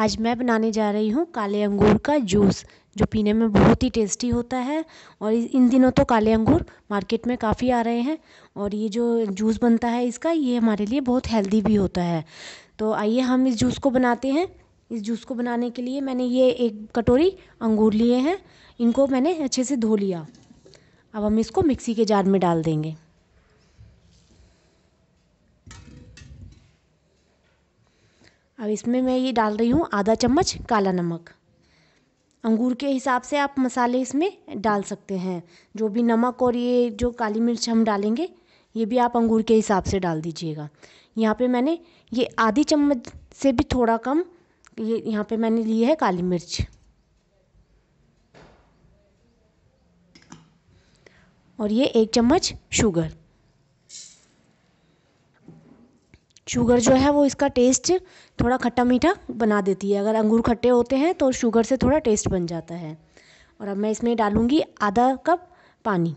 आज मैं बनाने जा रही हूँ काले अंगूर का जूस जो पीने में बहुत ही टेस्टी होता है और इन दिनों तो काले अंगूर मार्केट में काफ़ी आ रहे हैं और ये जो जूस बनता है इसका ये हमारे लिए बहुत हेल्दी भी होता है तो आइए हम इस जूस को बनाते हैं इस जूस को बनाने के लिए मैंने ये एक कटोरी अंगूर लिए हैं इनको मैंने अच्छे से धो लिया अब हम इसको मिक्सी के जार में डाल देंगे अब इसमें मैं ये डाल रही हूँ आधा चम्मच काला नमक अंगूर के हिसाब से आप मसाले इसमें डाल सकते हैं जो भी नमक और ये जो काली मिर्च हम डालेंगे ये भी आप अंगूर के हिसाब से डाल दीजिएगा यहाँ पे मैंने ये आधी चम्मच से भी थोड़ा कम ये यहाँ पे मैंने ली है काली मिर्च और ये एक चम्मच शुगर शुगर जो है वो इसका टेस्ट थोड़ा खट्टा मीठा बना देती है अगर अंगूर खट्टे होते हैं तो शुगर से थोड़ा टेस्ट बन जाता है और अब मैं इसमें डालूँगी आधा कप पानी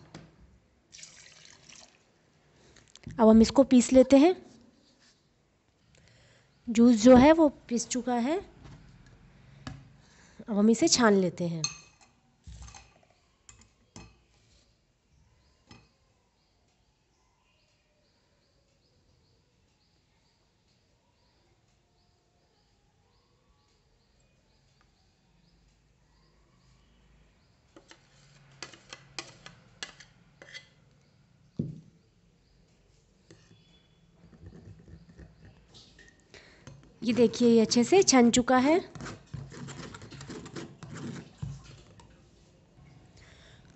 अब हम इसको पीस लेते हैं जूस जो है वो पीस चुका है अब हम इसे छान लेते हैं ये देखिए ये अच्छे से छन चुका है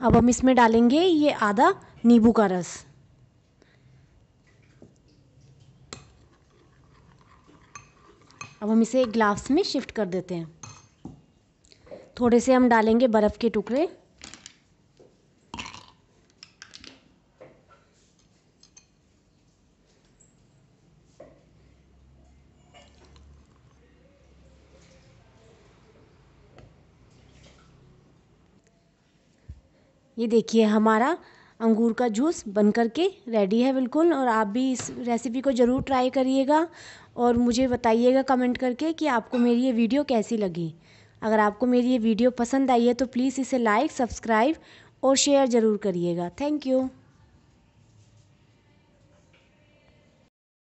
अब हम इसमें डालेंगे ये आधा नींबू का रस अब हम इसे एक ग्लास में शिफ्ट कर देते हैं थोड़े से हम डालेंगे बर्फ़ के टुकड़े ये देखिए हमारा अंगूर का जूस बन कर के रेडी है बिल्कुल और आप भी इस रेसिपी को ज़रूर ट्राई करिएगा और मुझे बताइएगा कमेंट करके कि आपको मेरी ये वीडियो कैसी लगी अगर आपको मेरी ये वीडियो पसंद आई है तो प्लीज़ इसे लाइक सब्सक्राइब और शेयर ज़रूर करिएगा थैंक यू